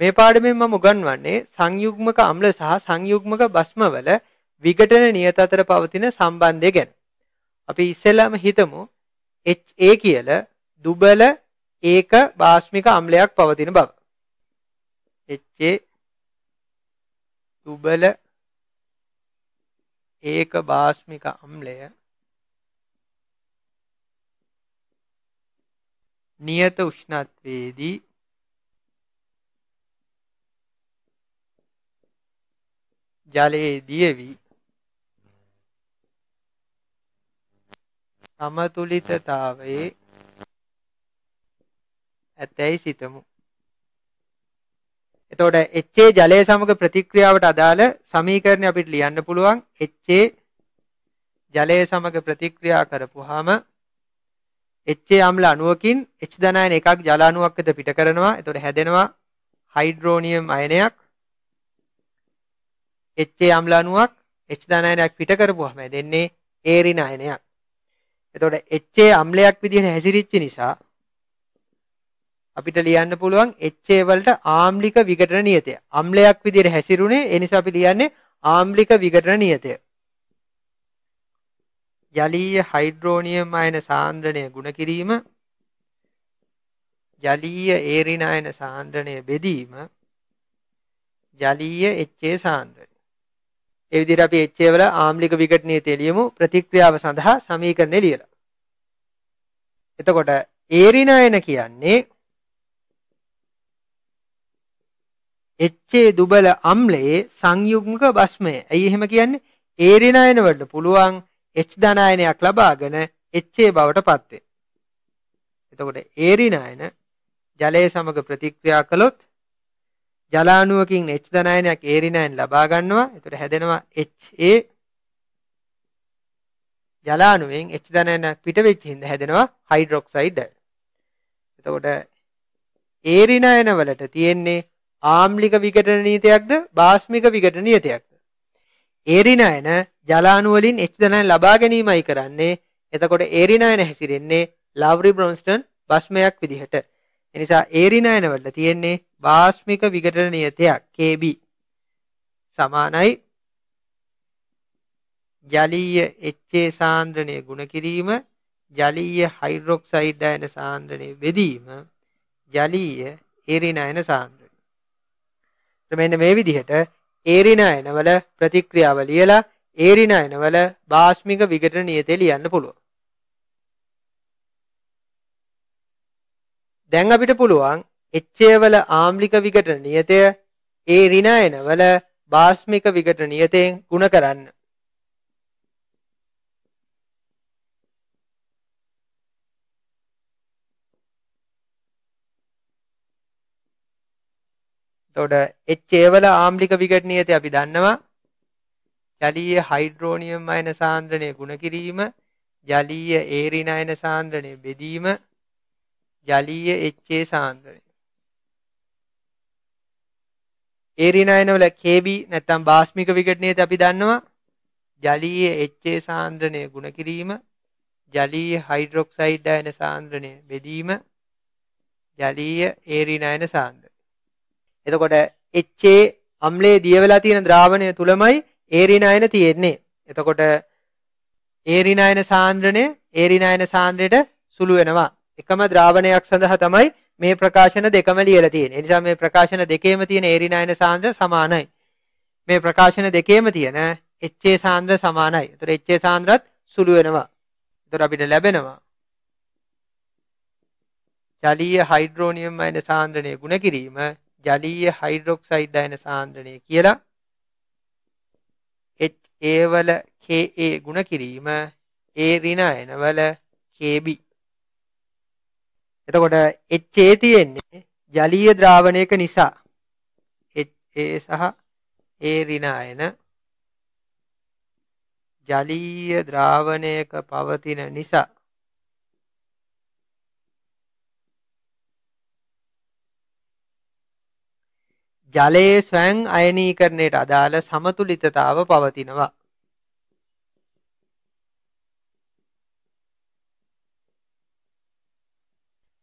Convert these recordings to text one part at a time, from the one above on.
මේ පාඩමෙන් මම උගන්වන්නේ සංයුග්මක අම්ල සහ සංයුග්මක බස්මවල විඝටන නියත අතර පවතින සම්බන්ධය ගැන. අපි ඉස්සෙල්ලාම හිතමු HA කියල දුබල ඒක බාස්මික අම්ලයක් පවතින බව. HA දුබල ඒක බාස්මික අම්ලය නියත උෂ්ණත්වයේදී ජලයේ දියවි සමතුලිතතාවයේ ඇතැයි සිතමු. එතකොට HA ජලය සමග ප්‍රතික්‍රියාවට අදාළ සමීකරණය අපිට ලියන්න පුළුවන් HA ජලය සමග ප්‍රතික්‍රියා කරපුවාම HA අම්ල අණුවකින් H ධනායන එකක් ජල අණුවක් වෙත පිට කරනවා. එතකොට හැදෙනවා හයිඩ්‍රෝනියම් අයනයක්. HA අම්ල අණුවක් H ධනායනයක් පිට කරපුවාම දෙන්නේ ඒරින අයනයක්. එතකොට HA අම්ලයක් විදිහට හැසිරිච්ච නිසා අපිට ලියන්න පුළුවන් HA වලට ආම්ලික විඝටන නියතය. අම්ලයක් විදිහට හැසිරුනේ ඒ නිසා අපි ලියන්නේ ආම්ලික විඝටන නියතය. ජලීය හයිඩ්‍රෝනියම් අයන සාන්ද්‍රණය ගුණ කිරීම ජලීය ඒරිනායන සාන්ද්‍රණය බෙදීම ජලීය එච්චේ සාන්ද්‍රණය ඒ විදිහට අපි HA වල ආම්ලික විකට් නීතිය ලියමු ප්‍රතික්‍රියාව සඳහා සමීකරණය ලියලා. එතකොට ඒරිනායන කියන්නේ HA දුබල අම්ලයේ සංයුග්මක බස්මය. ඇයි එහෙම කියන්නේ? ඒරිනායන වලට පුළුවන් H ධනායනයක් ලබාගෙන HA බවට පත් වෙනවා. එතකොට ඒරිනායන ජලය සමග ප්‍රතික්‍රියා කළොත් ජලාණුවකින් H ධනායනයක් ඒරිනයින් ලබා ගන්නවා. එතකොට හැදෙනවා HA ජලාණුවෙන් H ධනායනයක් පිට වෙච්ච හින්දා හැදෙනවා හයිඩ්‍රොක්සයිඩ්. එතකොට ඒරිනයන වලට තියෙන්නේ ආම්ලික විඝටන නීතියක්ද බාස්මික විඝටන නීතියක්ද? ඒරිනයන ජලාණු වලින් H ධනායන ලබා ගැනීමයි කරන්නේ. එතකොට ඒරිනයන හැසිරෙන්නේ ලව්රි බ්‍රොන්ස්ටන් බස්මයක් විදිහට. එනිසා ඒරිනයන වල තියෙන්නේ වාස්මික විඝටන නියතයක් KB සමානයි ජලීය එච්චේ සාන්ද්‍රණය ගුණ කිරීම ජලීය හයිඩ්‍රොක්සයිඩ් අයන සාන්ද්‍රණය වෙදීම ජලීය ඒරිනයන සාන්ද්‍රණය මෙන්න මේ විදිහට ඒරිනයනවල ප්‍රතික්‍රියාව ලියලා ඒරිනයනවල වාස්මික විඝටන නියතේ ලියන්න පුළුවන් දැන් අපිට පුළුවන් එච්චයවල ආම්ලික විඝටන නියතය ඒ ඍණායනවල බාස්මික විඝටන නියතයෙන් ಗುಣ කරන්න. එතකොට එච්චයවල ආම්ලික විඝටන නියතය අපි දන්නවා. ජලීය හයිඩ්‍රෝනියම් අයන සාන්ද්‍රණය ಗುಣ කිරීම ජලීය ඒරිනයන සාන්ද්‍රණය බෙදීම ජලීය එච්චේ සාන්ද්‍රණය ඒරිනයනවල KB නැත්තම් බාස්මික විකටනේද අපි දන්නවා ජලීය එච්චේ සාන්ද්‍රණය ගුණ කිරීම ජලීය හයිඩ්‍රොක්සයිඩ් අයන සාන්ද්‍රණය බෙදීම ජලීය ඒරිනයන සාන්ද්‍ර එතකොට එච්චේ අම්ලේ දියවෙලා තියෙන ද්‍රාවණය තුළමයි ඒරිනයන තියෙන්නේ එතකොට ඒරිනයන සාන්ද්‍රණය ඒරිනයන සාන්ද්‍රයට සුළු වෙනවා එකම ද්‍රාවණයක් සඳහා තමයි මේ ප්‍රකාශන දෙකම ලියලා තියෙන්නේ. ඒ නිසා මේ ප්‍රකාශන දෙකේම තියෙන ඒරිනායන සාන්ද්‍ර සමානයි. මේ ප්‍රකාශන දෙකේම තියෙන HA සාන්ද්‍ර සමානයි. ඒතර HA සාන්ද්‍රත් සුළු වෙනවා. ඒතර අපිට ලැබෙනවා ජලීය හයිඩ්‍රෝනියම් අයන සාන්ද්‍රණය ගුණ කිරීම ජලීය හයිඩ්‍රොක්සයිඩ් අයන සාන්ද්‍රණය කියලා HA වල KA ගුණ කිරීම ඒ ඍණ අයන වල KB එතකොට HA තියෙන්නේ ජලීය ද්‍රාවණයක නිසා HA සහ A ඍණායන ජලීය ද්‍රාවණයක පවතින නිසා ජලයේ ස්වයං අයනීකරණයට අදාළ සමතුලිතතාව පවතිනවා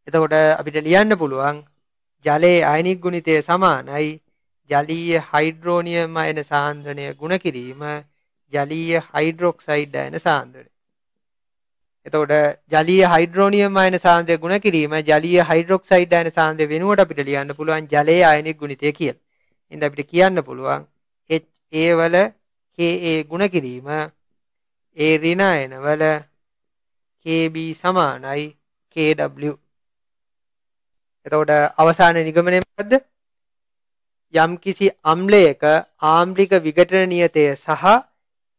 එතකොට අපිට ලියන්න පුළුවන් ජලයේ අයනික් ගුණිතය සමානයි ජලීය හයිඩ්‍රෝනියම් අයන සාන්ද්‍රණය ගුණ කිරීම ජලීය හයිඩ්‍රොක්සයිඩ් අයන සාන්ද්‍රණය. එතකොට ජලීය හයිඩ්‍රෝනියම් අයන සාන්ද්‍රය ගුණ කිරීම ජලීය හයිඩ්‍රොක්සයිඩ් අයන සාන්ද්‍රය වෙනුවට අපිට ලියන්න පුළුවන් ජලයේ අයනික් ගුණිතය කියලා. ඉතින් අපිට කියන්න පුළුවන් HA වල KA ගුණ කිරීම ඒ ඍණ අයන වල KB සමානයි KW එතකොට අවසාන නිගමනය මොකද්ද? යම්කිසි අම්ලයක ආම්ලික විඝටන නියතය සහ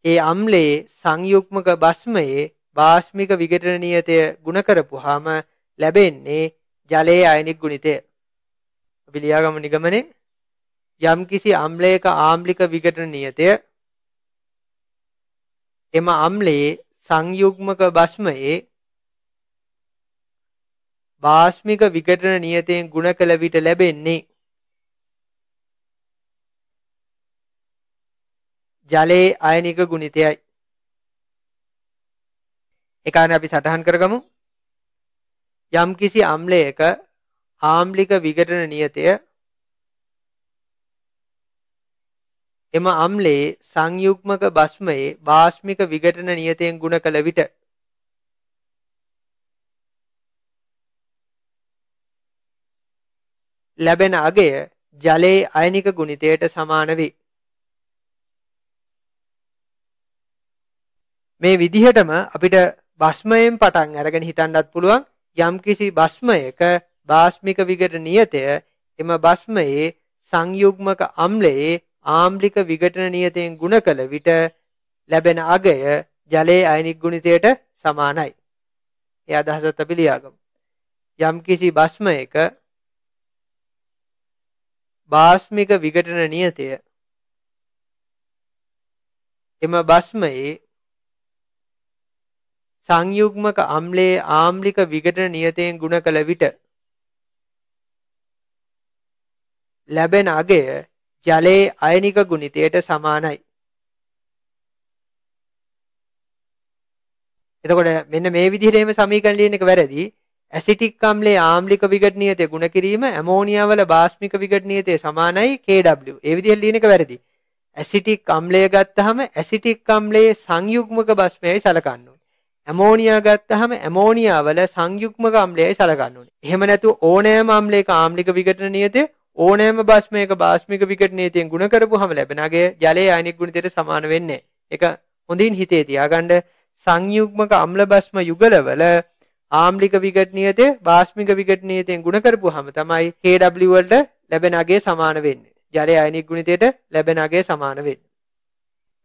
ඒ අම්ලයේ සංයුක්මක බස්මයේ වාෂ්මික විඝටන නියතය ಗುಣ කරපුවාම ලැබෙන්නේ ජලයේ අයනික් ගුණිතය. අපි ලියාගමු නිගමනේ යම්කිසි අම්ලයක ආම්ලික විඝටන නියතය එම අම්ලයේ සංයුක්මක බස්මයේ වාස්මික විඝටන නියතයෙන් ಗುಣ කළ විට ලැබෙන්නේ ජලයේ අයනික ගුණිතයයි. ඒකානේ අපි සටහන් කරගමු. යම්කිසි අම්ලයක ආම්ලික විඝටන නියතය එම අම්ලයේ සංයුක්මක බස්මයේ වාස්මික විඝටන නියතයෙන් ಗುಣ කළ විට ලැබෙන අගය ජලයේ අයනික ගුණිතයට සමාන වේ. මේ විදිහටම අපිට භස්මයෙන් පටන් අරගෙන හිතන්නත් පුළුවන් යම්කිසි භස්මයක භාස්මික විඝටන නියතය එම භස්මයේ සංයුග්මක අම්ලයේ ආම්ලික විඝටන නියතයෙන් ಗುಣ කළ විට ලැබෙන අගය ජලයේ අයනික ගුණිතයට සමානයි. ඒ අදහසත් අපි ලියාගමු. යම්කිසි භස්මයක වාස්මික විඝටන නියතය එම බස්මයේ සංයුග්මක අම්ලයේ ආම්ලික විඝටන නියතයෙන් ගුණ කළ විට ලැබෙන අගය ජලයේ අයනික ගුණිතයට සමානයි. එතකොට මෙන්න මේ විදිහට එහෙම සමීකරණ ලියන එක වැරදි. ඇසිටික් අම්ලයේ ආම්ලික විඝට නියතය ගුණ කිරීම ඇමෝනියා වල බාස්මික විඝට නියතය සමානයි Kw. ඒ විදිහට ලියන එක වැරදි. ඇසිටික් අම්ලය ගත්තාම ඇසිටික් අම්ලයේ සංයුග්මක බස්මයයි සලකන්න ඕනේ. ඇමෝනියා ගත්තාම ඇමෝනියා වල සංයුග්මක අම්ලයයි සලකන්න ඕනේ. එහෙම නැතු ඕනෑම අම්ලයක ආම්ලික විඝටන නියතය ඕනෑම බස්මයක බාස්මික විඝට නියතයෙන් ගුණ කරපුවාම ලැබෙන අගේ ජලයේ අයනික ගුණිතයට සමාන වෙන්නේ. ඒක හොඳින් හිතේ තියාගන්න සංයුග්මක අම්ල බස්ම යුගලවල ආම්ලික විකට් නියතය වාස්මික විකට් නියතයෙන් ගුණ කරපුවාම තමයි kW වලට ලැබෙන අගය සමාන වෙන්නේ. ජලය අයනික ගුණිතයට ලැබෙන අගය සමාන වෙන්නේ.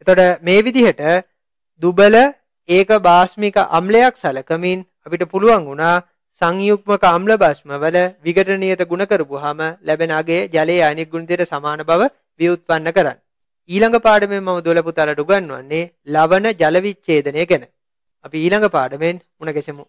එතකොට මේ විදිහට දුබල ඒක වාස්මික අම්ලයක් සලකමින් අපිට පුළුවන් වුණා සංයුක්මක අම්ල භාෂ්ම වල විඝටනීයත ගුණ කරපුවාම ලැබෙන අගය ජලයේ අයනික ගුණිතයට සමාන බව ව්‍යුත්පන්න කරන්න. ඊළඟ පාඩමෙන් මම දොළපුතාලට උගන්වන්නේ ලවණ ජල විච්ඡේදනය ගැන. අපි ඊළඟ පාඩමෙන් මුණ ගැසෙමු.